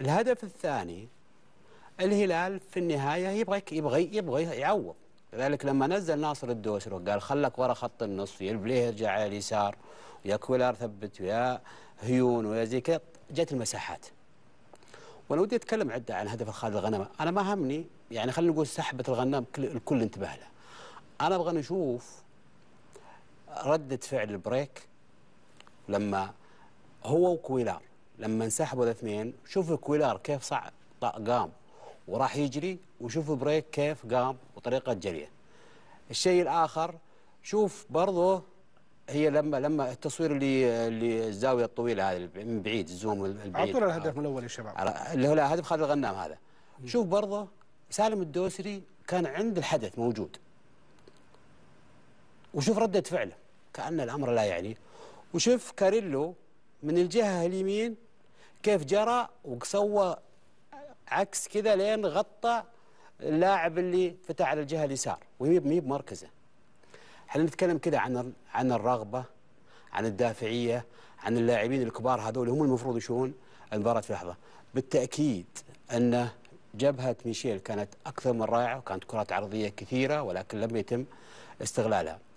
الهدف الثاني الهلال في النهايه يبغى يبغى يبغى يعوض لذلك لما نزل ناصر الدوسر وقال خلك ورا خط النص يا البليه يرجع على اليسار ويا كولار ثبت ويا هيون ويا زي كذا جت المساحات وانا ودي اتكلم عدة عن هدف خالد الغنم انا ما همني يعني خلينا نقول سحبه الغنام الكل انتبه له انا ابغى نشوف رده فعل البريك لما هو وكويلار لما انسحبوا الاثنين شوفوا كويلار كيف صعد قام وراح يجري وشوفوا بريك كيف قام وطريقه جريه الشيء الاخر شوف برضه هي لما لما التصوير اللي اللي الزاويه الطويله هذه من بعيد الزوم البعيد اعطونا الهدف الاول يا شباب اللي هو هدف خالد الغنام هذا شوف برضه سالم الدوسري كان عند الحدث موجود وشوف رده فعله كان الامر لا يعني وشوف كاريلو من الجهه اليمين كيف جرى وسوى عكس كذا لين غطى اللاعب اللي فتح على الجهه اليسار وهي مي بمركزه. احنا نتكلم كذا عن عن الرغبه عن الدافعيه عن اللاعبين الكبار هذول هم المفروض يشوفون المباراه في لحظه. بالتاكيد ان جبهه ميشيل كانت اكثر من رائعه وكانت كرات عرضيه كثيره ولكن لم يتم استغلالها.